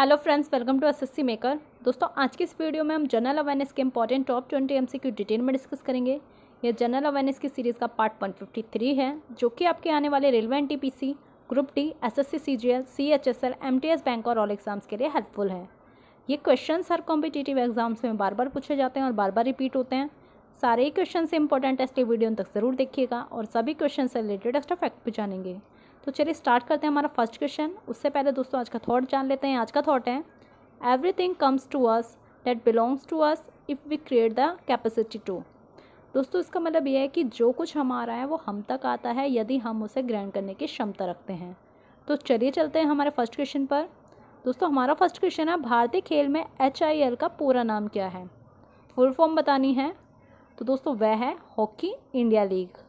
hello friends welcome to SSC maker दोस्तों आज की इस वीडियो में हम जनरल अवेयरनेस के important top twenty MCQ detail में डिस्कस करेंगे यह जनरल अवेयरनेस की सीरीज़ का पार्ट 153 है जो कि आपके आने वाले railway and group D SSC CGL CHSL MTS bank और ऑल एग्जाम्स के लिए हेल्पफुल है ये क्वेश्चन हर कॉम्पिटेटिव एग्जाम्स में बार बार पूछे जाते हैं और बार बार रिपीट होते हैं सारे ही क्वेश्चन से इंपॉर्टेंट टेस्ट वीडियो तक ज़रूर देखिएगा और सभी क्वेश्चन से रिलेटेड एक्स्ट्रा फैक्ट भी जानेंगे तो चलिए स्टार्ट करते हैं हमारा फर्स्ट क्वेश्चन उससे पहले दोस्तों आज का थॉट जान लेते हैं आज का थॉट है everything comes to us that belongs to us if we create the capacity to दोस्तों इसका मतलब यह है कि जो कुछ हमारा है वो हम तक आता है यदि हम उसे ग्रहण करने की क्षमता रखते हैं तो चलिए चलते हैं हमारे फर्स्ट क्वेश्चन पर दोस्तों हमारा फर्स्ट क्वेश्चन है भारतीय खेल में एच आई एल का पूरा नाम क्या है फुल फॉर्म बतानी है तो दोस्तों वह है हॉकी इंडिया लीग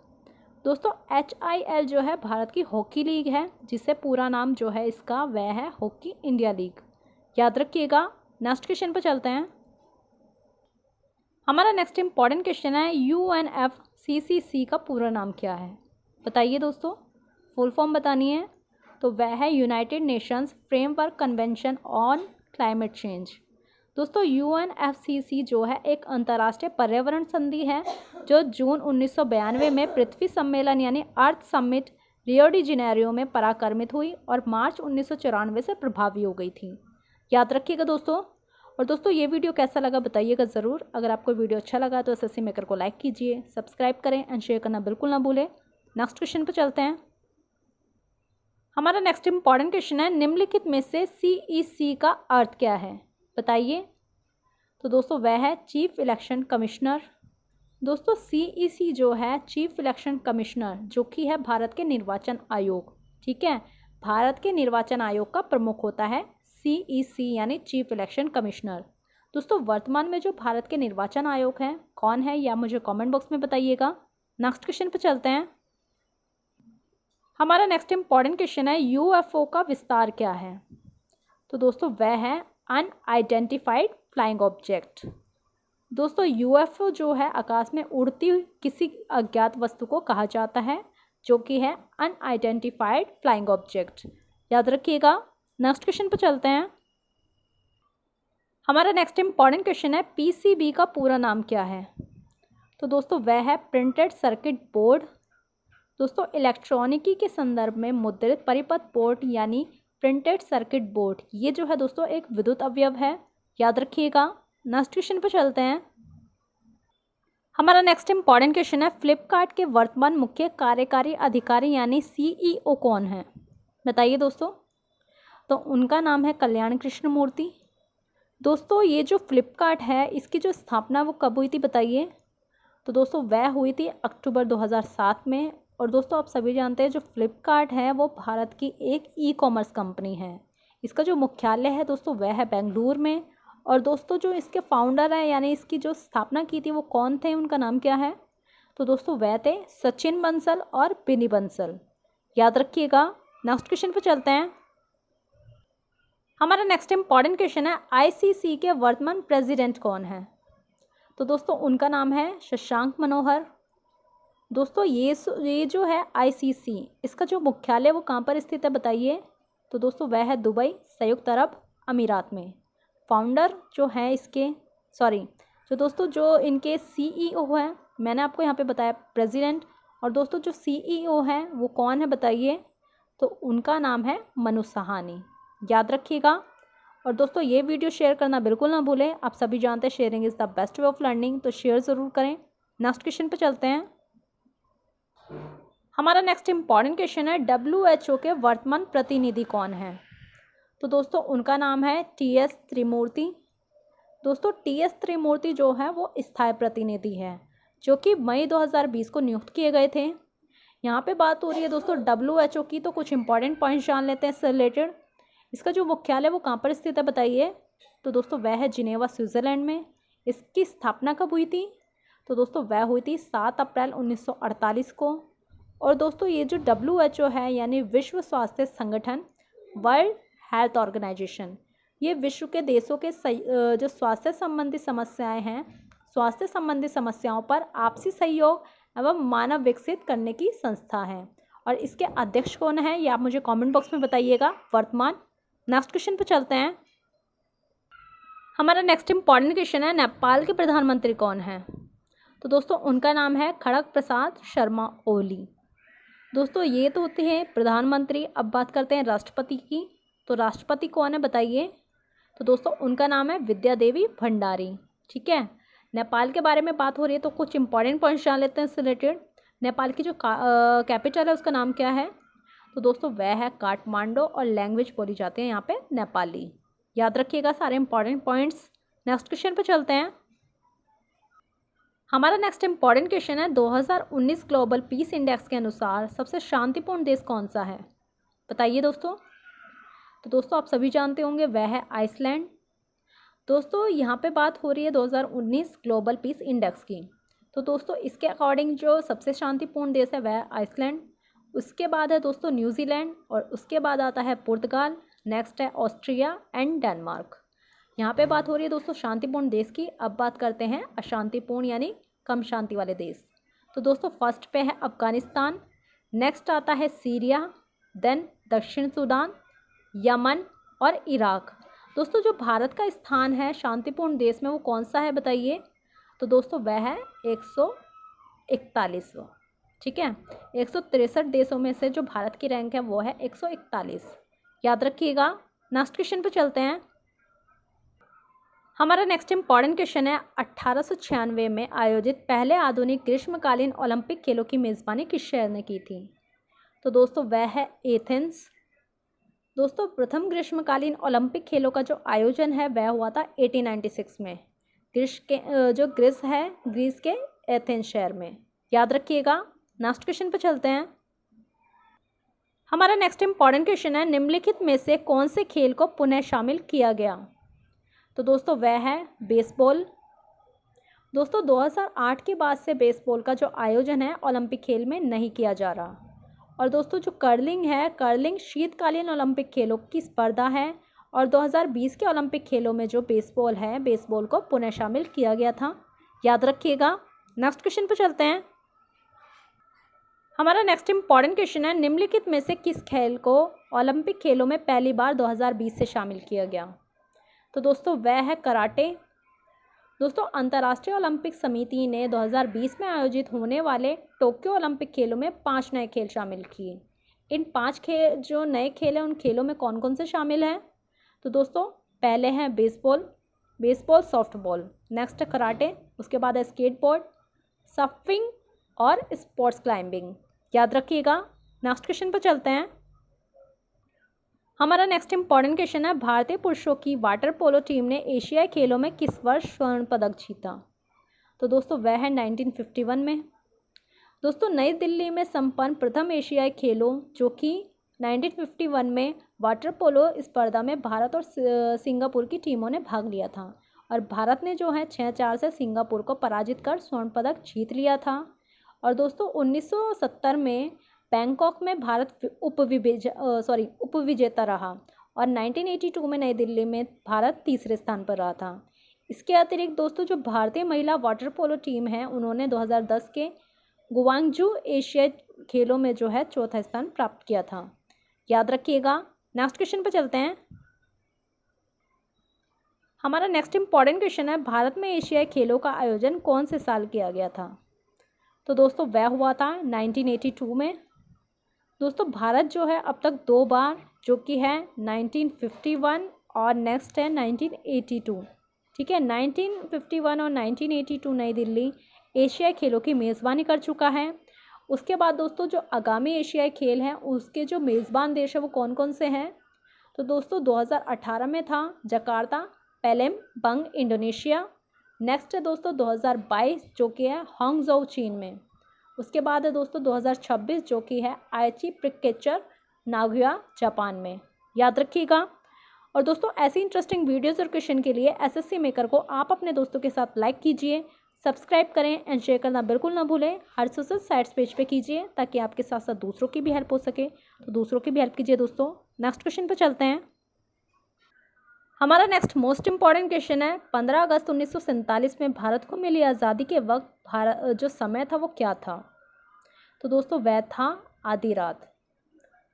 दोस्तों एच आई एल जो है भारत की हॉकी लीग है जिससे पूरा नाम जो है इसका वह है हॉकी इंडिया लीग याद रखिएगा नेक्स्ट क्वेश्चन पर चलते हैं हमारा नेक्स्ट इंपॉर्टेंट क्वेश्चन है U N F C C C का पूरा नाम क्या है बताइए दोस्तों फुल फॉर्म बतानी है तो वह है United Nations framework convention on climate change दोस्तों यू जो है एक अंतर्राष्ट्रीय पर्यावरण संधि है जो जून उन्नीस में पृथ्वी सम्मेलन यानी अर्थ समिट रियो जिनेरियो में पराक्रमित हुई और मार्च उन्नीस से प्रभावी हो गई थी याद रखिएगा दोस्तों और दोस्तों ये वीडियो कैसा लगा बताइएगा ज़रूर अगर आपको वीडियो अच्छा लगा तो एस मेकर को लाइक कीजिए सब्सक्राइब करें एंड शेयर करना बिल्कुल ना भूलें नेक्स्ट क्वेश्चन पर चलते हैं हमारा नेक्स्ट इंपॉर्टेंट क्वेश्चन है निम्नलिखित में से सी ई सी का अर्थ क्या है बताइए तो दोस्तों वह है चीफ इलेक्शन कमिश्नर दोस्तों सीईसी e जो है चीफ इलेक्शन कमिश्नर जो कि है भारत के निर्वाचन आयोग ठीक है भारत के निर्वाचन आयोग का प्रमुख होता है सीईसी e यानी चीफ इलेक्शन कमिश्नर दोस्तों वर्तमान में जो भारत के निर्वाचन आयोग हैं कौन है या मुझे कमेंट बॉक्स में बताइएगा नेक्स्ट क्वेश्चन पे चलते हैं हमारा नेक्स्ट इम्पॉर्टेंट क्वेश्चन है यू का विस्तार क्या है तो दोस्तों वह है अनआइडेंटिफाइड फ्लाइंग ऑब्जेक्ट दोस्तों यूएफओ जो है आकाश में उड़ती किसी अज्ञात वस्तु को कहा जाता है जो कि है अनआइडेंटिफाइड फ्लाइंग ऑब्जेक्ट याद रखिएगा नेक्स्ट क्वेश्चन पर चलते हैं हमारा नेक्स्ट इंपॉर्टेंट क्वेश्चन है पीसीबी का पूरा नाम क्या है तो दोस्तों वह है प्रिंटेड सर्किट बोर्ड दोस्तों इलेक्ट्रॉनिकी के संदर्भ में मुद्रित परिपथ बोर्ड यानी प्रिंटेड सर्किट बोर्ड ये जो है दोस्तों एक विद्युत अवयव है याद रखिएगा नेक्स्ट क्वेश्चन पर चलते हैं हमारा नेक्स्ट इंपॉर्टेंट क्वेश्चन है फ्लिपकार्ट के वर्तमान मुख्य कार्यकारी अधिकारी यानी सीईओ e कौन है बताइए दोस्तों तो उनका नाम है कल्याण कृष्ण मूर्ति दोस्तों ये जो फ्लिपकार्ट है इसकी जो स्थापना वो कब हुई थी बताइए तो दोस्तों वह हुई थी अक्टूबर 2007 में और दोस्तों आप सभी जानते हैं जो फ्लिपकार्ट है वो भारत की एक ई कॉमर्स कंपनी है इसका जो मुख्यालय है दोस्तों वह है बेंगलुर में और दोस्तों जो इसके फाउंडर हैं यानी इसकी जो स्थापना की थी वो कौन थे उनका नाम क्या है तो दोस्तों वह थे सचिन बंसल और बिनी बंसल याद रखिएगा नेक्स्ट क्वेश्चन पर चलते हैं हमारा नेक्स्ट इम्पॉर्टेंट क्वेश्चन है आईसीसी के वर्तमान प्रेसिडेंट कौन है तो दोस्तों उनका नाम है शशांक मनोहर दोस्तों ये ये जो है आईसीसी इसका जो मुख्यालय वो कहाँ पर स्थित है बताइए तो दोस्तों वह है दुबई संयुक्त अरब अमीरात में फाउंडर जो है इसके सॉरी जो दोस्तों जो इनके सीईओ e है मैंने आपको यहाँ पे बताया प्रेसिडेंट और दोस्तों जो सीईओ e हैं वो कौन है बताइए तो उनका नाम है मनु सहानी याद रखिएगा और दोस्तों ये वीडियो शेयर करना बिल्कुल ना भूलें आप सभी जानते हैं sharing is the best way of learning तो शेयर ज़रूर करें नेक्स्ट क्वेश्चन पर चलते हैं हमारा नेक्स्ट इम्पॉर्टेंट क्वेश्चन है डब्ल्यू एच ओ के वर्तमान प्रतिनिधि कौन है तो दोस्तों उनका नाम है टी एस त्रिमूर्ति दोस्तों टी एस त्रिमूर्ति जो है वो स्थायी प्रतिनिधि है जो कि मई 2020 को नियुक्त किए गए थे यहाँ पे बात हो रही है दोस्तों डब्ल्यू एच ओ की तो कुछ इंपॉर्टेंट पॉइंट्स जान लेते हैं इससे रिलेटेड इसका जो मुख्यालय वो कहाँ पर स्थित है बताइए तो दोस्तों वह है जिनेवा स्विट्ज़रलैंड में इसकी स्थापना कब हुई थी तो दोस्तों वह हुई थी सात अप्रैल उन्नीस को और दोस्तों ये जो डब्ल्यू एच ओ है यानी विश्व स्वास्थ्य संगठन वर्ल्ड हेल्थ ऑर्गेनाइजेशन ये विश्व के देशों के जो स्वास्थ्य संबंधी समस्याएं हैं स्वास्थ्य संबंधी समस्याओं पर आपसी सहयोग एवं मानव विकसित करने की संस्था है और इसके अध्यक्ष कौन है ये आप मुझे कमेंट बॉक्स में बताइएगा वर्तमान नेक्स्ट क्वेश्चन पर चलते हैं हमारा नेक्स्ट इम्पॉर्टेंट क्वेश्चन है नेपाल के प्रधानमंत्री कौन है तो दोस्तों उनका नाम है खड़ग प्रसाद शर्मा ओली दोस्तों ये तो होते हैं प्रधानमंत्री अब बात करते हैं राष्ट्रपति की तो राष्ट्रपति कौन है बताइए तो दोस्तों उनका नाम है विद्या देवी भंडारी ठीक है नेपाल के बारे में बात हो रही है तो कुछ इंपॉर्टेंट पॉइंट्स जान लेते हैं इससे रिलेटेड नेपाल की जो कैपिटल है उसका नाम क्या है तो दोस्तों वह है काठमांडो और लैंग्वेज बोली जाती है यहाँ पे नेपाली याद रखिएगा सारे इंपॉर्टेंट पॉइंट्स नेक्स्ट क्वेश्चन पे चलते हैं हमारा नेक्स्ट इंपॉर्टेंट क्वेश्चन है 2019 ग्लोबल पीस इंडेक्स के अनुसार सबसे शांतिपूर्ण देश कौन सा है बताइए दोस्तों तो दोस्तों आप सभी जानते होंगे वह है आइसलैंड दोस्तों यहाँ पे बात हो रही है 2019 ग्लोबल पीस इंडेक्स की तो दोस्तों इसके अकॉर्डिंग जो सबसे शांतिपूर्ण देश है वह आइसलैंड उसके बाद है दोस्तों न्यूजीलैंड और उसके बाद आता है पुर्तगाल नेक्स्ट है ऑस्ट्रिया एंड डेनमार्क यहाँ पे बात हो रही है दोस्तों शांतिपूर्ण देश की अब बात करते हैं अशांतिपूर्ण यानी कम शांति वाले देश तो दोस्तों फर्स्ट पे है अफ़गानिस्तान नेक्स्ट आता है सीरिया देन दक्षिण सूडान यमन और इराक़ दोस्तों जो भारत का स्थान है शांतिपूर्ण देश में वो कौन सा है बताइए तो दोस्तों वह है एक सौ ठीक है एक सौ तिरसठ देशों में से जो भारत की रैंक है वो है एक सौ इकतालीस याद रखिएगा नेक्स्ट क्वेश्चन पर चलते हैं हमारा नेक्स्ट इम्पॉर्टेंट क्वेश्चन है अट्ठारह में आयोजित पहले आधुनिक ग्रीष्मकालीन ओलंपिक खेलों की मेज़बानी किस शहर ने की थी तो दोस्तों वह है एथेंस दोस्तों प्रथम ग्रीष्मकालीन ओलंपिक खेलों का जो आयोजन है वह हुआ था 1896 में ग्रीस के जो ग्रीस है ग्रीस के एथेंस शहर में याद रखिएगा नेक्स्ट क्वेश्चन पर चलते हैं हमारा नेक्स्ट इम्पॉर्टेंट क्वेश्चन है निम्नलिखित में से कौन से खेल को पुनः शामिल किया गया तो दोस्तों वह है बेसबॉल दोस्तों 2008 के बाद से बेसबॉल का जो आयोजन है ओलंपिक खेल में नहीं किया जा रहा और दोस्तों जो कर्लिंग है कर्लिंग शीतकालीन ओलंपिक खेलों की स्पर्धा है और 2020 के ओलंपिक खेलों में जो बेसबॉल है बेसबॉल को पुनः शामिल किया गया था याद रखिएगा नेक्स्ट क्वेश्चन पर चलते हैं हमारा नेक्स्ट इम्पॉर्टेंट क्वेश्चन है निम्नलिखित में से किस खेल को ओलंपिक खेलों में पहली बार 2020 से शामिल किया गया तो दोस्तों वह है कराटे दोस्तों अंतर्राष्ट्रीय ओलंपिक समिति ने 2020 में आयोजित होने वाले टोक्यो ओलंपिक खेलों में पांच नए खेल शामिल किए इन पांच खेल जो नए खेल हैं उन खेलों में कौन कौन से शामिल हैं तो दोस्तों पहले हैं baseball baseball softball next karate उसके बाद है स्केटबोर्ड सफिंग और स्पोर्ट्स क्लाइंबिंग याद रखिएगा नेक्स्ट क्वेश्चन पर चलते हैं हमारा नेक्स्ट इंपॉर्टेंट क्वेश्चन है भारतीय पुरुषों की वाटर पोलो टीम ने एशियाई खेलों में किस वर्ष स्वर्ण पदक जीता तो दोस्तों वह है नाइनटीन में दोस्तों नई दिल्ली में संपन्न प्रथम एशियाई खेलों जो कि 1951 में वाटर पोलो स्पर्धा में भारत और सिंगापुर की टीमों ने भाग लिया था और भारत ने जो है छः चार से सिंगापुर को पराजित कर स्वर्ण पदक जीत लिया था और दोस्तों 1970 में बैंकॉक में भारत उप सॉरी उपविजेता रहा और 1982 में नई दिल्ली में भारत तीसरे स्थान पर रहा था इसके अतिरिक्त दोस्तों जो भारतीय महिला वाटर पोलो टीम है उन्होंने 2010 के गुवांगजू एशियाई खेलों में जो है चौथा स्थान प्राप्त किया था याद रखिएगा नेक्स्ट क्वेश्चन पर चलते हैं हमारा नेक्स्ट इम्पॉर्टेंट क्वेश्चन है भारत में एशियाई खेलों का आयोजन कौन से साल किया गया था तो दोस्तों वह हुआ था 1982 में दोस्तों भारत जो है अब तक दो बार जो कि है 1951 और नेक्स्ट है 1982 ठीक है 1951 और 1982 नई दिल्ली एशियाई खेलों की मेज़बानी कर चुका है उसके बाद दोस्तों जो आगामी एशियाई खेल हैं उसके जो मेज़बान देश है वो कौन कौन से हैं तो दोस्तों 2018 में था जकार्ता पेलेम बंग इंडोनेशिया नेक्स्ट है दोस्तों 2022 जो कि है हॉन्गजो चीन में उसके बाद है दोस्तों 2026 जो कि है आयची प्रिकेचर नागुया जापान में याद रखिएगा और दोस्तों ऐसी इंटरेस्टिंग वीडियोज़ और क्वेश्चन के लिए एसएससी मेकर को आप अपने दोस्तों के साथ लाइक कीजिए सब्सक्राइब करें एंड शेयर करना बिल्कुल ना भूलें हर सोशल साइट्स पेज पे कीजिए ताकि आपके साथ साथ दूसरों की भी हेल्प हो सके तो दूसरों की भी हेल्प कीजिए दोस्तों नेक्स्ट क्वेश्चन पर चलते हैं हमारा नेक्स्ट मोस्ट इम्पॉर्टेंट क्वेश्चन है पंद्रह अगस्त उन्नीस में भारत को मिली आज़ादी के वक्त भारत जो समय था वो क्या था तो दोस्तों वह था आधी रात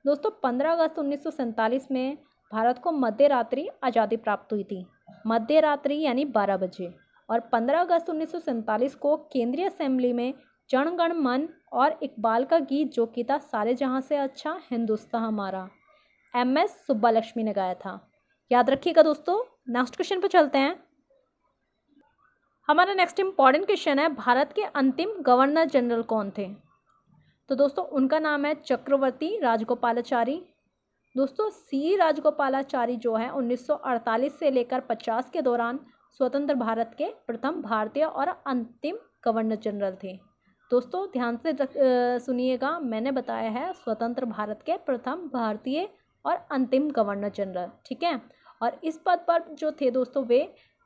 दोस्तों पंद्रह अगस्त उन्नीस में भारत को मध्य रात्रि आज़ादी प्राप्त हुई थी मध्य रात्रि यानी बारह बजे और पंद्रह अगस्त उन्नीस को केंद्रीय असेंबली में जनगण मन और इकबाल का गीत जो कि था सारे जहाँ से अच्छा हिंदुस्तान हमारा एम एस सुब्बा लक्ष्मी ने गाया था याद रखिएगा दोस्तों नेक्स्ट क्वेश्चन पर चलते हैं हमारा नेक्स्ट इम्पॉर्टेंट क्वेश्चन है भारत के अंतिम गवर्नर जनरल कौन थे तो दोस्तों उनका नाम है चक्रवर्ती राजगोपालाचारी दोस्तों सी राजगोपालाचारी जो है 1948 से लेकर 50 के दौरान स्वतंत्र भारत के प्रथम भारतीय और अंतिम गवर्नर जनरल थे दोस्तों ध्यान से सुनिएगा मैंने बताया है स्वतंत्र भारत के प्रथम भारतीय और अंतिम गवर्नर जनरल ठीक है और इस पद पर जो थे दोस्तों वे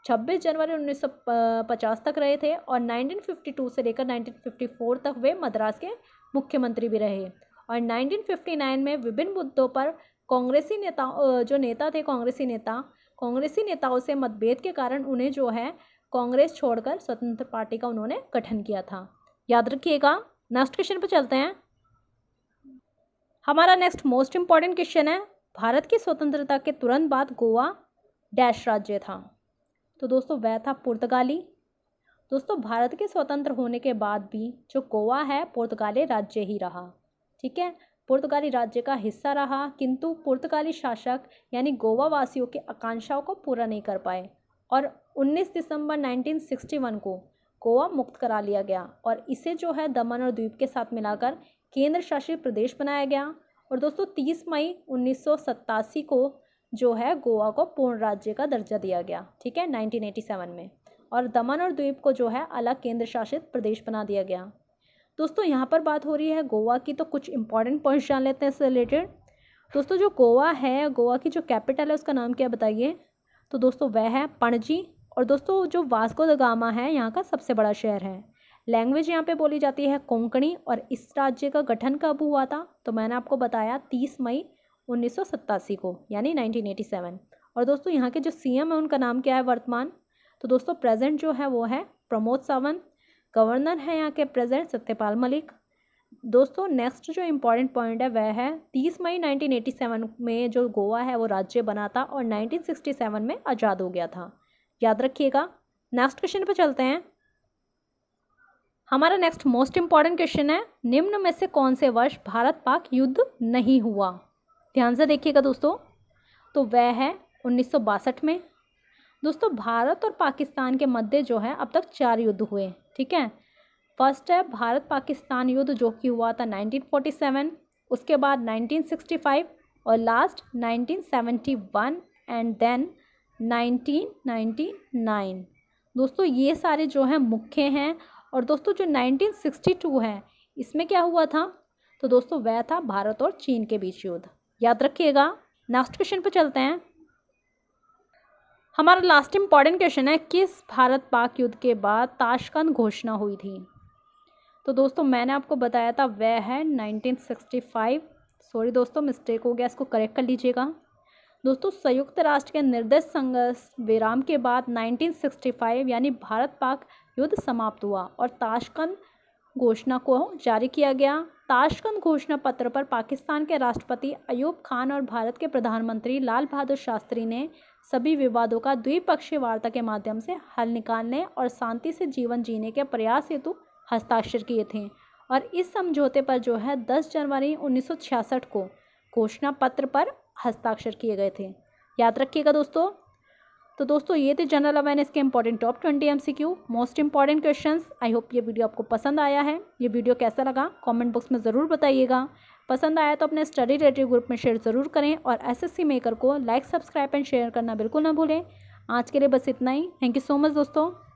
26 जनवरी 1950 तक रहे थे और 1952 से लेकर 1954 तक वे मद्रास के मुख्यमंत्री भी रहे और 1959 में विभिन्न मुद्दों पर कांग्रेसी नेताओं जो नेता थे कांग्रेसी नेता कांग्रेसी नेताओं से मतभेद के कारण उन्हें जो है कांग्रेस छोड़कर स्वतंत्र पार्टी का उन्होंने गठन किया था याद रखिएगा नेक्स्ट क्वेश्चन पर चलते हैं हमारा नेक्स्ट मोस्ट इम्पॉर्टेंट क्वेश्चन है भारत की स्वतंत्रता के तुरंत बाद गोवा डैश राज्य था तो दोस्तों वह था पुर्तगाली दोस्तों भारत के स्वतंत्र होने के बाद भी जो गोवा है पुर्तगाली राज्य ही रहा ठीक है पुर्तगाली राज्य का हिस्सा रहा किंतु पुर्तगाली शासक यानी गोवा वासियों की आकांक्षाओं को पूरा नहीं कर पाए और 19 दिसंबर 1961 को गोवा मुक्त करा लिया गया और इसे जो है दमन और द्वीप के साथ मिलाकर केंद्र शासित प्रदेश बनाया गया और दोस्तों तीस मई उन्नीस को जो है गोवा को पूर्ण राज्य का दर्जा दिया गया ठीक है 1987 में और दमन और द्वीप को जो है अलग केंद्र शासित प्रदेश बना दिया गया दोस्तों यहाँ पर बात हो रही है गोवा की तो कुछ इंपॉर्टेंट पॉइंट्स जान लेते हैं इससे रिलेटेड दोस्तों जो गोवा है गोवा की जो कैपिटल है उसका नाम क्या बताइए तो दोस्तों वह है पणजी और दोस्तों जो वास्को द गामा है यहाँ का सबसे बड़ा शहर है लैंग्वेज यहाँ पे बोली जाती है कोंकणी और इस राज्य का गठन कब हुआ था तो मैंने आपको बताया तीस मई उन्नीस को यानी नाइनटीन और दोस्तों यहाँ के जो सी है उनका नाम क्या है वर्तमान तो दोस्तों प्रेजेंट जो है वो है प्रमोद सावंत गवर्नर है यहाँ के प्रेजेंट सत्यपाल मलिक दोस्तों नेक्स्ट जो इम्पॉर्टेंट पॉइंट है वह है 30 मई 1987 में जो गोवा है वो राज्य बना था और 1967 में आज़ाद हो गया था याद रखिएगा नेक्स्ट क्वेश्चन पर चलते हैं हमारा नेक्स्ट मोस्ट इम्पॉर्टेंट क्वेश्चन है निम्न में से कौन से वर्ष भारत पाक युद्ध नहीं हुआ ध्यान से देखिएगा दोस्तों तो वह है उन्नीस में दोस्तों भारत और पाकिस्तान के मध्य जो है अब तक चार युद्ध हुए ठीक है फर्स्ट है भारत पाकिस्तान युद्ध जो कि हुआ था 1947 उसके बाद 1965 और लास्ट 1971 एंड देन 1999 दोस्तों ये सारे जो हैं मुख्य हैं और दोस्तों जो 1962 है इसमें क्या हुआ था तो दोस्तों वह था भारत और चीन के बीच युद्ध याद रखिएगा नेक्स्ट क्वेश्चन पर चलते हैं हमारा लास्ट इम्पॉर्टेंट क्वेश्चन है किस भारत पाक युद्ध के बाद ताशकंद घोषणा हुई थी तो दोस्तों मैंने आपको बताया था वह है 1965 सॉरी दोस्तों मिस्टेक हो गया इसको करेक्ट कर लीजिएगा दोस्तों संयुक्त राष्ट्र के निर्देश संघर्ष विराम के बाद 1965 यानी भारत पाक युद्ध समाप्त हुआ और ताशकंद घोषणा को जारी किया गया ताशकंद घोषणा पत्र पर पाकिस्तान के राष्ट्रपति अयूब खान और भारत के प्रधानमंत्री लाल बहादुर शास्त्री ने सभी विवादों का द्विपक्षीय वार्ता के माध्यम से हल निकालने और शांति से जीवन जीने के प्रयास हेतु हस्ताक्षर किए थे और इस समझौते पर जो है 10 जनवरी 1966 को घोषणा पत्र पर हस्ताक्षर किए गए थे याद रखिएगा दोस्तों तो दोस्तों ये थे जनरल अवेयरनेस के important top twenty M C most important question I hope ये वीडियो आपको पसंद आया है ये वीडियो कैसा लगा कॉमेंट बॉक्स में ज़रूर बताइएगा पसंद आया तो अपने स्टडी रिलेटेड ग्रुप में शेयर ज़रूर करें और एस एस सी मेकर को लाइक सब्सक्राइब एंड शेयर करना बिल्कुल ना भूलें आज के लिए बस इतना ही थैंक यू सो मच दोस्तों